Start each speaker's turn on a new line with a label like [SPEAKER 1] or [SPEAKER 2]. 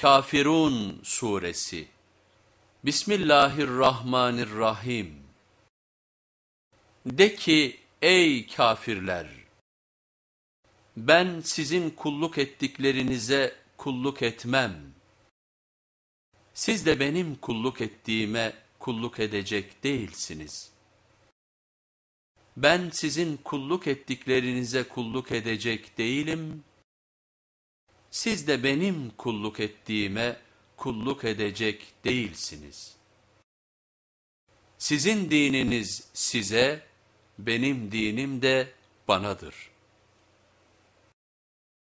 [SPEAKER 1] Kafirun Suresi Bismillahirrahmanirrahim De ki ey kafirler! Ben sizin kulluk ettiklerinize kulluk etmem. Siz de benim kulluk ettiğime kulluk edecek değilsiniz. Ben sizin kulluk ettiklerinize kulluk edecek değilim.'' siz de benim kulluk ettiğime kulluk edecek değilsiniz. Sizin dininiz size, benim dinim de banadır.''